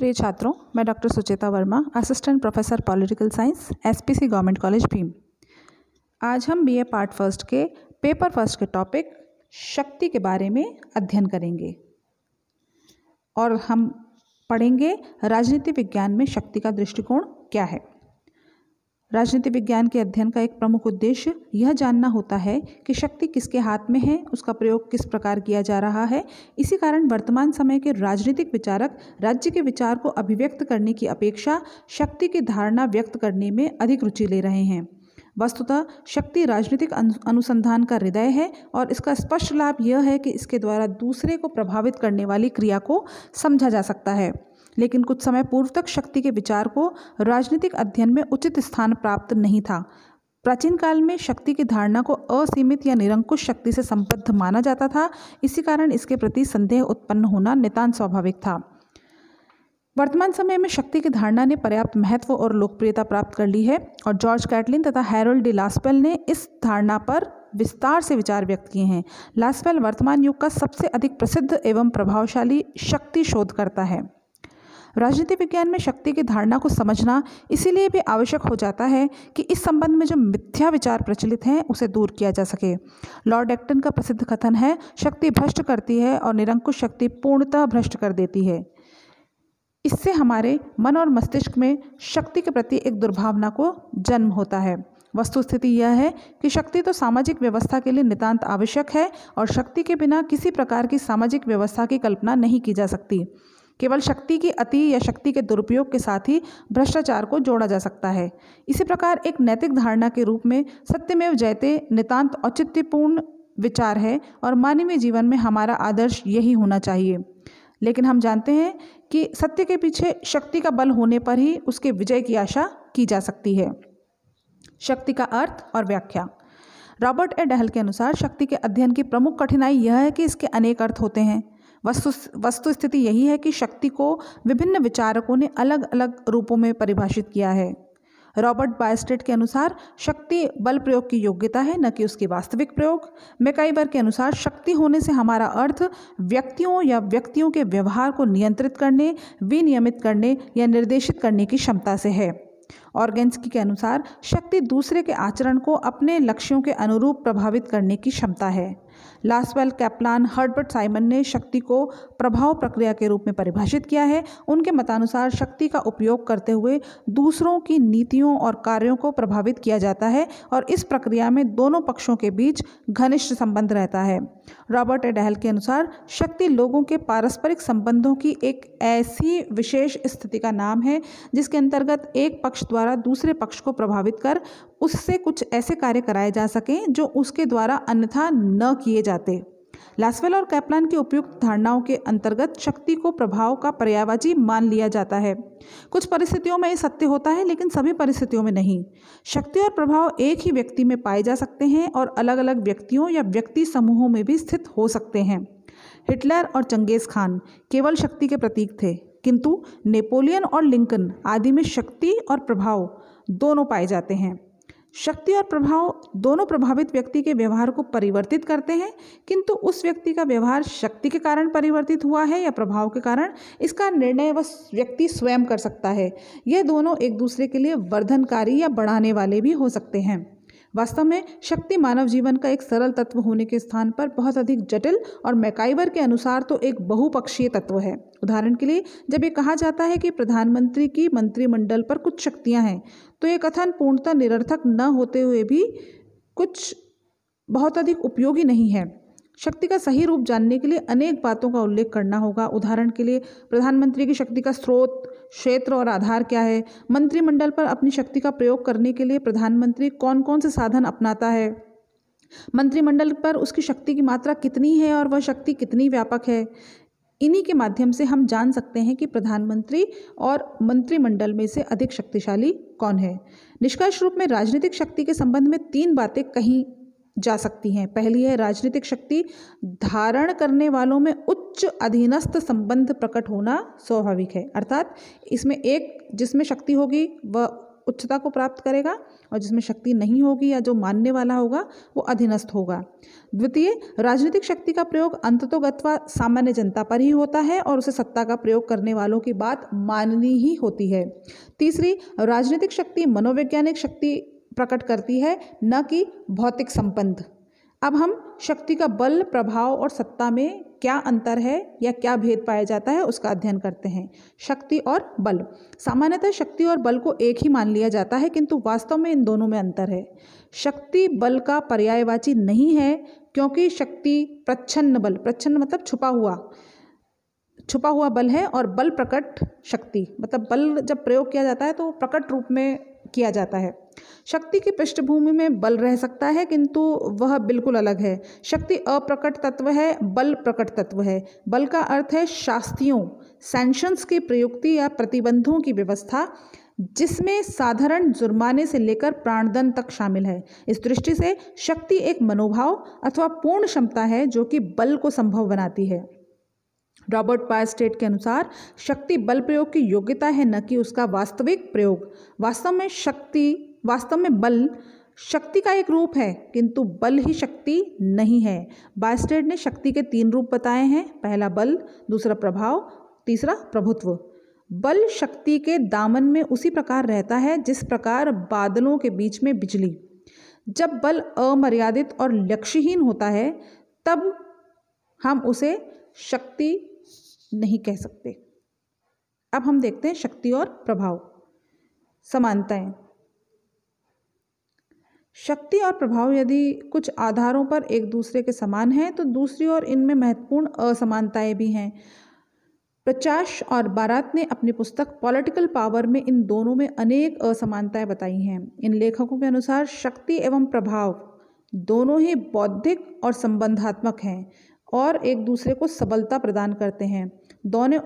प्रिय छात्रों मैं doctor Sucheta Verma assistant professor political science SPC government college Bhim आज हम बीए पार्ट फर्स्ट के पेपर फर्स्ट के टॉपिक शक्ति के बारे में अध्ययन करेंगे और हम पढ़ेंगे राजनीति विज्ञान में शक्ति का दृष्टिकोण क्या है राजनीति विज्ञान के अध्ययन का एक प्रमुख उद्देश्य यह जानना होता है कि शक्ति किसके हाथ में है उसका प्रयोग किस प्रकार किया जा रहा है इसी कारण वर्तमान समय के राजनीतिक विचारक राज्य के विचार को अभिव्यक्त करने की अपेक्षा शक्ति की धारणा व्यक्त करने में अधिक रुचि ले रहे हैं वस्तुतः शक्ति राजनीतिक अनुसंधान का हृदय है और इसका स्पष्ट लाभ यह है कि इसके द्वारा दूसरे को प्रभावित करने वाली क्रिया को समझा जा सकता है लेकिन कुछ समय पूर्व तक शक्ति के विचार को राजनीतिक अध्ययन में उचित स्थान प्राप्त नहीं था प्राचीन काल में शक्ति की धारणा को असीमित या निरंकुश शक्ति से संबद्ध माना जाता था इसी कारण इसके प्रति संदेह उत्पन्न होना नितान स्वाभाविक था वर्तमान समय में शक्ति की धारणा ने पर्याप्त महत्व और लोकप्रियता प्राप्त कर ली है और जॉर्ज कैटलिन तथा हैरोल्ड डी लास्पेल ने इस धारणा पर विस्तार से विचार व्यक्त किए हैं लास्पेल वर्तमान युग का सबसे अधिक प्रसिद्ध एवं प्रभावशाली शक्ति शोधकर्ता है राजनीति विज्ञान में शक्ति की धारणा को समझना इसीलिए भी आवश्यक हो जाता है कि इस संबंध में जो मिथ्या विचार प्रचलित हैं उसे दूर किया जा सके लॉर्ड एक्टन का प्रसिद्ध कथन है शक्ति भ्रष्ट करती है और निरंकुश शक्ति पूर्णतः भ्रष्ट कर देती है इससे हमारे मन और मस्तिष्क में शक्ति के प्रति एक दुर्भावना को जन्म होता है वस्तुस्थिति यह है कि शक्ति तो सामाजिक व्यवस्था के लिए नितांत आवश्यक है और शक्ति के बिना किसी प्रकार की सामाजिक व्यवस्था की कल्पना नहीं की जा सकती केवल शक्ति की अति या शक्ति के दुरुपयोग के साथ ही भ्रष्टाचार को जोड़ा जा सकता है इसी प्रकार एक नैतिक धारणा के रूप में सत्यमेव जयते नितांत औचित्यपूर्ण विचार है और मानवीय जीवन में हमारा आदर्श यही होना चाहिए लेकिन हम जानते हैं कि सत्य के पीछे शक्ति का बल होने पर ही उसके विजय की आशा की जा सकती है शक्ति का अर्थ और व्याख्या रॉबर्ट ए डहल के अनुसार शक्ति के अध्ययन की प्रमुख कठिनाई यह है कि इसके अनेक अर्थ होते हैं वस्तु वस्तु स्थिति यही है कि शक्ति को विभिन्न विचारकों ने अलग अलग रूपों में परिभाषित किया है रॉबर्ट बायस्टेट के अनुसार शक्ति बल प्रयोग की योग्यता है न कि उसके वास्तविक प्रयोग मेकाइबर के अनुसार शक्ति होने से हमारा अर्थ व्यक्तियों या व्यक्तियों के व्यवहार को नियंत्रित करने विनियमित करने या निर्देशित करने की क्षमता से है ऑर्गेंस्की के अनुसार शक्ति दूसरे के आचरण को अपने लक्ष्यों के अनुरूप प्रभावित करने की क्षमता है लास्वेल कैप्लान हर्बर्ट साइमन ने शक्ति को प्रभाव प्रक्रिया के रूप में परिभाषित किया है उनके मतानुसार शक्ति का उपयोग करते हुए दूसरों की नीतियों और कार्यों को प्रभावित किया जाता है और इस प्रक्रिया में दोनों पक्षों के बीच घनिष्ठ संबंध रहता है रॉबर्ट एडहल के अनुसार शक्ति लोगों के पारस्परिक संबंधों की एक ऐसी विशेष स्थिति का नाम है जिसके अंतर्गत एक पक्ष द्वारा दूसरे पक्ष को प्रभावित कर उससे कुछ ऐसे कार्य कराए जा सकें जो उसके द्वारा अन्यथा न किए जाते लासवेल और कैप्लान की उपयुक्त धारणाओं के अंतर्गत शक्ति को प्रभाव का पर्यावाची मान लिया जाता है कुछ परिस्थितियों में ये सत्य होता है लेकिन सभी परिस्थितियों में नहीं शक्ति और प्रभाव एक ही व्यक्ति में पाए जा सकते हैं और अलग अलग व्यक्तियों या व्यक्ति समूहों में भी स्थित हो सकते हैं हिटलर और चंगेज़ खान केवल शक्ति के प्रतीक थे किंतु नेपोलियन और लिंकन आदि में शक्ति और प्रभाव दोनों पाए जाते हैं शक्ति और प्रभाव दोनों प्रभावित व्यक्ति के व्यवहार को परिवर्तित करते हैं किंतु उस व्यक्ति का व्यवहार शक्ति के कारण परिवर्तित हुआ है या प्रभाव के कारण इसका निर्णय वह व्यक्ति स्वयं कर सकता है यह दोनों एक दूसरे के लिए वर्धनकारी या बढ़ाने वाले भी हो सकते हैं वास्तव में शक्ति मानव जीवन का एक सरल तत्व होने के स्थान पर बहुत अधिक जटिल और मैकाइवर के अनुसार तो एक बहुपक्षीय तत्व है उदाहरण के लिए जब ये कहा जाता है कि प्रधानमंत्री की मंत्रिमंडल पर कुछ शक्तियाँ हैं तो ये कथन पूर्णतः निरर्थक न होते हुए भी कुछ बहुत अधिक उपयोगी नहीं है शक्ति का सही रूप जानने के लिए अनेक बातों का उल्लेख करना होगा उदाहरण के लिए प्रधानमंत्री की शक्ति का स्रोत क्षेत्र और आधार क्या है मंत्रिमंडल पर अपनी शक्ति का प्रयोग करने के लिए प्रधानमंत्री कौन कौन से साधन अपनाता है मंत्रिमंडल पर उसकी शक्ति की मात्रा कितनी है और वह शक्ति कितनी व्यापक है इन्हीं के माध्यम से हम जान सकते हैं कि प्रधानमंत्री और मंत्रिमंडल में से अधिक शक्तिशाली कौन है निष्कर्ष रूप में राजनीतिक शक्ति के संबंध में तीन बातें कहीं जा सकती हैं पहली है राजनीतिक शक्ति धारण करने वालों में उच्च अधीनस्थ संबंध प्रकट होना स्वाभाविक है अर्थात इसमें एक जिसमें शक्ति होगी वह उच्चता को प्राप्त करेगा और जिसमें शक्ति नहीं होगी या जो मानने वाला होगा वो अधीनस्थ होगा द्वितीय राजनीतिक शक्ति का प्रयोग अंततोगत्वा सामान्य जनता पर ही होता है और उसे सत्ता का प्रयोग करने वालों की बात माननी ही होती है तीसरी राजनीतिक शक्ति मनोवैज्ञानिक शक्ति प्रकट करती है न कि भौतिक संबंध अब हम शक्ति का बल प्रभाव और सत्ता में क्या अंतर है या क्या भेद पाया जाता है उसका अध्ययन करते हैं शक्ति और बल सामान्यतः शक्ति और बल को एक ही मान लिया जाता है किंतु वास्तव में इन दोनों में अंतर है शक्ति बल का पर्यायवाची नहीं है क्योंकि शक्ति प्रच्छन्न बल प्रच्छन्न मतलब छुपा हुआ छुपा हुआ बल है और बल प्रकट शक्ति मतलब बल जब प्रयोग किया जाता है तो प्रकट रूप में किया जाता है शक्ति की पृष्ठभूमि में बल रह सकता है किंतु वह बिल्कुल अलग है शक्ति अप्रकट तत्व है बल प्रकट तत्व है बल का अर्थ है शास्तियों सेंशंस की प्रयुक्ति या प्रतिबंधों की व्यवस्था जिसमें साधारण जुर्माने से लेकर प्राणदंड तक शामिल है इस दृष्टि से शक्ति एक मनोभाव अथवा पूर्ण क्षमता है जो कि बल को संभव बनाती है रॉबर्ट पायस्टेट के अनुसार शक्ति बल प्रयोग की योग्यता है न कि उसका वास्तविक प्रयोग वास्तव में शक्ति वास्तव में बल शक्ति का एक रूप है किंतु बल ही शक्ति नहीं है बायस्टेड ने शक्ति के तीन रूप बताए हैं पहला बल दूसरा प्रभाव तीसरा प्रभुत्व बल शक्ति के दामन में उसी प्रकार रहता है जिस प्रकार बादलों के बीच में बिजली जब बल अमर्यादित और लक्ष्यहीन होता है तब हम उसे शक्ति नहीं कह सकते अब हम देखते हैं शक्ति और प्रभाव समानताएं शक्ति और प्रभाव यदि कुछ आधारों पर एक दूसरे के समान हैं तो दूसरी ओर इनमें महत्वपूर्ण असमानताएं भी हैं प्रचाश और बारात ने अपनी पुस्तक पॉलिटिकल पावर में इन दोनों में अनेक असमानताएं बताई हैं इन लेखकों के अनुसार शक्ति एवं प्रभाव दोनों ही बौद्धिक और संबंधात्मक हैं और एक दूसरे को सबलता प्रदान करते हैं दोनों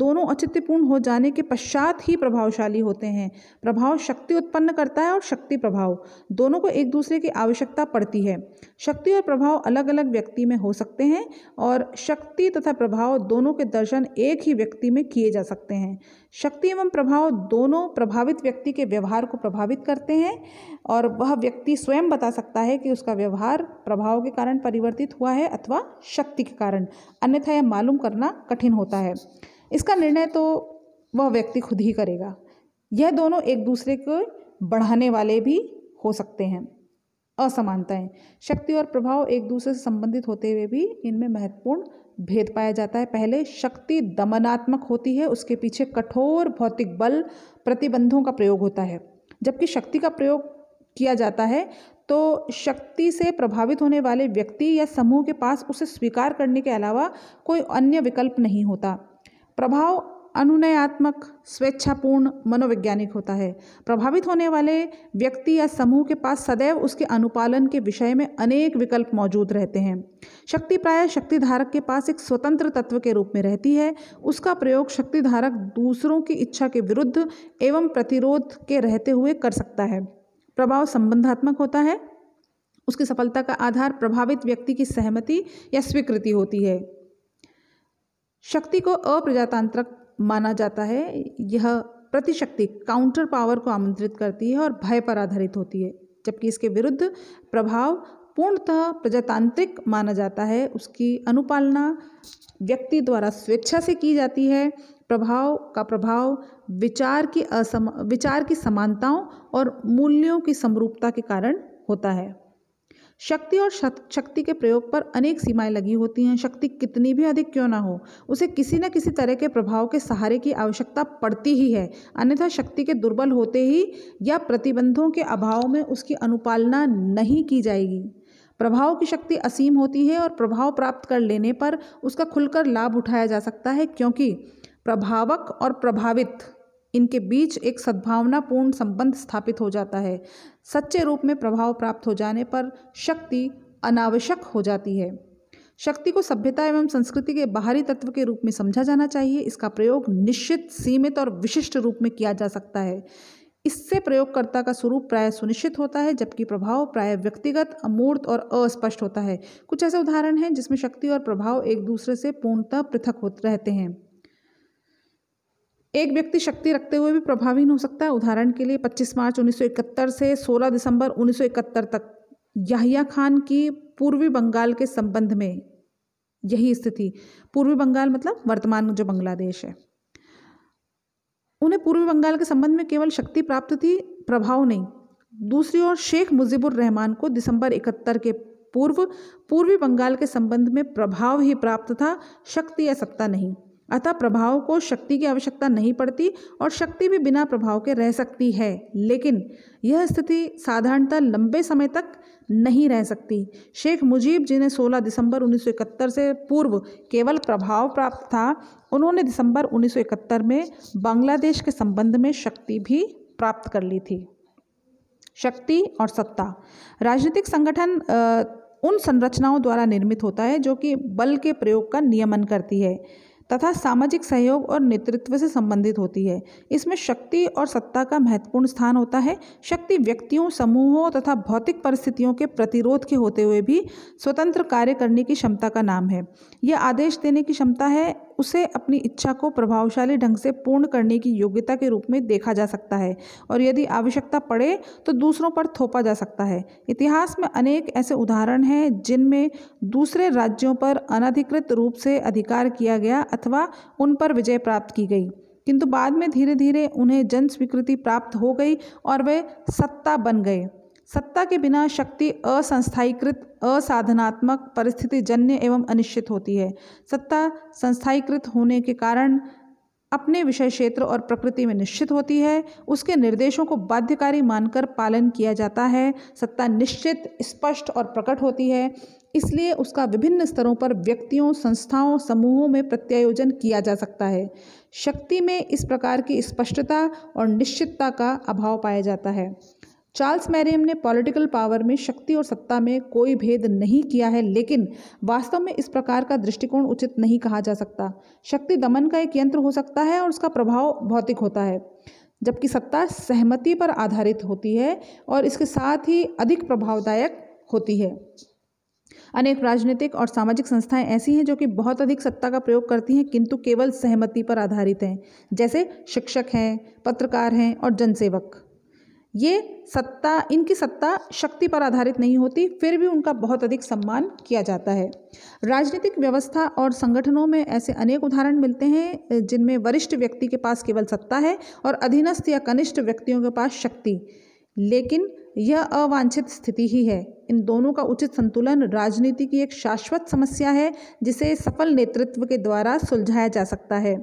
दोनों औचित्यपूर्ण हो जाने के पश्चात ही प्रभावशाली होते हैं प्रभाव शक्ति उत्पन्न करता है और शक्ति प्रभाव दोनों को एक दूसरे की आवश्यकता पड़ती है शक्ति और प्रभाव अलग अलग व्यक्ति में हो सकते हैं और शक्ति तथा प्रभाव दोनों के दर्शन एक ही व्यक्ति में किए जा सकते हैं शक्ति एवं प्रभाव दोनों प्रभावित व्यक्ति के व्यवहार को प्रभावित करते हैं और वह व्यक्ति स्वयं बता सकता है कि उसका व्यवहार प्रभाव के कारण परिवर्तित हुआ है अथवा शक्ति के कारण अन्यथा यह मालूम करना कठिन होता है इसका निर्णय तो वह व्यक्ति खुद ही करेगा यह दोनों एक दूसरे को बढ़ाने वाले भी हो सकते हैं असमानताएं शक्ति और प्रभाव एक दूसरे से संबंधित होते हुए भी इनमें महत्वपूर्ण भेद पाया जाता है पहले शक्ति दमनात्मक होती है उसके पीछे कठोर भौतिक बल प्रतिबंधों का प्रयोग होता है जबकि शक्ति का प्रयोग किया जाता है तो शक्ति से प्रभावित होने वाले व्यक्ति या समूह के पास उसे स्वीकार करने के अलावा कोई अन्य विकल्प नहीं होता प्रभाव अनुनयात्मक स्वेच्छापूर्ण मनोवैज्ञानिक होता है प्रभावित होने वाले व्यक्ति या समूह के पास सदैव उसके अनुपालन के विषय में अनेक विकल्प मौजूद रहते हैं शक्ति प्राय धारक के पास एक स्वतंत्र तत्व के रूप में रहती है उसका प्रयोग शक्तिधारक दूसरों की इच्छा के विरुद्ध एवं प्रतिरोध के रहते हुए कर सकता है प्रभाव संबंधात्मक होता है उसकी सफलता का आधार प्रभावित व्यक्ति की सहमति या स्वीकृति होती है शक्ति को अप्रजातांत्रक माना जाता है यह प्रतिशक्ति काउंटर पावर को आमंत्रित करती है और भय पर आधारित होती है जबकि इसके विरुद्ध प्रभाव पूर्णतः प्रजातांत्रिक माना जाता है उसकी अनुपालना व्यक्ति द्वारा स्वेच्छा से की जाती है प्रभाव का प्रभाव विचार की असम विचार की समानताओं और मूल्यों की समरूपता के कारण होता है शक्ति और शक्ति के प्रयोग पर अनेक सीमाएं लगी होती हैं शक्ति कितनी भी अधिक क्यों ना हो उसे किसी न किसी तरह के प्रभाव के सहारे की आवश्यकता पड़ती ही है अन्यथा शक्ति के दुर्बल होते ही या प्रतिबंधों के अभाव में उसकी अनुपालना नहीं की जाएगी प्रभाव की शक्ति असीम होती है और प्रभाव प्राप्त कर लेने पर उसका खुलकर लाभ उठाया जा सकता है क्योंकि प्रभावक और प्रभावित इनके बीच एक सद्भावनापूर्ण संबंध स्थापित हो जाता है सच्चे रूप में प्रभाव प्राप्त हो जाने पर शक्ति अनावश्यक हो जाती है शक्ति को सभ्यता एवं संस्कृति के बाहरी तत्व के रूप में समझा जाना चाहिए इसका प्रयोग निश्चित सीमित और विशिष्ट रूप में किया जा सकता है इससे प्रयोगकर्ता का स्वरूप प्राय सुनिश्चित होता है जबकि प्रभाव प्राय व्यक्तिगत अमूर्त और अस्पष्ट होता है कुछ ऐसे उदाहरण हैं जिसमें शक्ति और प्रभाव एक दूसरे से पूर्णतः पृथक हो रहते हैं एक व्यक्ति शक्ति रखते हुए भी प्रभावहीन हो सकता है उदाहरण के लिए 25 मार्च 1971 से 16 दिसंबर 1971 तक याहिया खान की पूर्वी बंगाल के संबंध में यही स्थिति पूर्वी बंगाल मतलब वर्तमान जो बांग्लादेश है उन्हें पूर्वी बंगाल के संबंध में केवल शक्ति प्राप्त थी प्रभाव नहीं दूसरी ओर शेख मुजीबुर रहमान को दिसंबर इकहत्तर के पूर्व पूर्वी बंगाल के संबंध में प्रभाव ही प्राप्त था शक्ति या सत्ता नहीं अतः प्रभाव को शक्ति की आवश्यकता नहीं पड़ती और शक्ति भी बिना प्रभाव के रह सकती है लेकिन यह स्थिति साधारणतः लंबे समय तक नहीं रह सकती शेख मुजीब जिन्हें 16 दिसंबर 1971 से पूर्व केवल प्रभाव प्राप्त था उन्होंने दिसंबर 1971 में बांग्लादेश के संबंध में शक्ति भी प्राप्त कर ली थी शक्ति और सत्ता राजनीतिक संगठन आ, उन संरचनाओं द्वारा निर्मित होता है जो कि बल के प्रयोग का नियमन करती है तथा सामाजिक सहयोग और नेतृत्व से संबंधित होती है इसमें शक्ति और सत्ता का महत्वपूर्ण स्थान होता है शक्ति व्यक्तियों समूहों तथा भौतिक परिस्थितियों के प्रतिरोध के होते हुए भी स्वतंत्र कार्य करने की क्षमता का नाम है यह आदेश देने की क्षमता है उसे अपनी इच्छा को प्रभावशाली ढंग से पूर्ण करने की योग्यता के रूप में देखा जा सकता है और यदि आवश्यकता पड़े तो दूसरों पर थोपा जा सकता है इतिहास में अनेक ऐसे उदाहरण हैं जिनमें दूसरे राज्यों पर अनधिकृत रूप से अधिकार किया गया अथवा उन पर विजय प्राप्त की गई किंतु बाद में धीरे धीरे उन्हें जन स्वीकृति प्राप्त हो गई और वे सत्ता बन गए सत्ता के बिना शक्ति असंस्थाईकृत असाधनात्मक परिस्थिति जन्य एवं अनिश्चित होती है सत्ता संस्थाईकृत होने के कारण अपने विषय क्षेत्र और प्रकृति में निश्चित होती है उसके निर्देशों को बाध्यकारी मानकर पालन किया जाता है सत्ता निश्चित स्पष्ट और प्रकट होती है इसलिए उसका विभिन्न स्तरों पर व्यक्तियों संस्थाओं समूहों में प्रत्यायोजन किया जा सकता है शक्ति में इस प्रकार की स्पष्टता और निश्चितता का अभाव पाया जाता है चार्ल्स मैरियम ने पॉलिटिकल पावर में शक्ति और सत्ता में कोई भेद नहीं किया है लेकिन वास्तव में इस प्रकार का दृष्टिकोण उचित नहीं कहा जा सकता शक्ति दमन का एक यंत्र हो सकता है और उसका प्रभाव भौतिक होता है जबकि सत्ता सहमति पर आधारित होती है और इसके साथ ही अधिक प्रभावदायक होती है अनेक राजनीतिक और सामाजिक संस्थाएं ऐसी हैं जो कि बहुत अधिक सत्ता का प्रयोग करती हैं किंतु केवल सहमति पर आधारित हैं जैसे शिक्षक हैं पत्रकार हैं और जनसेवक ये सत्ता इनकी सत्ता शक्ति पर आधारित नहीं होती फिर भी उनका बहुत अधिक सम्मान किया जाता है राजनीतिक व्यवस्था और संगठनों में ऐसे अनेक उदाहरण मिलते हैं जिनमें वरिष्ठ व्यक्ति के पास केवल सत्ता है और अधीनस्थ या कनिष्ठ व्यक्तियों के पास शक्ति लेकिन यह अवांछित स्थिति ही है इन दोनों का उचित संतुलन राजनीति की एक शाश्वत समस्या है जिसे सफल नेतृत्व के द्वारा सुलझाया जा सकता है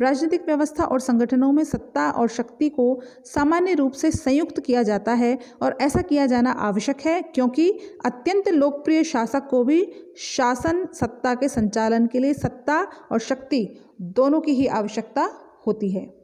राजनीतिक व्यवस्था और संगठनों में सत्ता और शक्ति को सामान्य रूप से संयुक्त किया जाता है और ऐसा किया जाना आवश्यक है क्योंकि अत्यंत लोकप्रिय शासक को भी शासन सत्ता के संचालन के लिए सत्ता और शक्ति दोनों की ही आवश्यकता होती है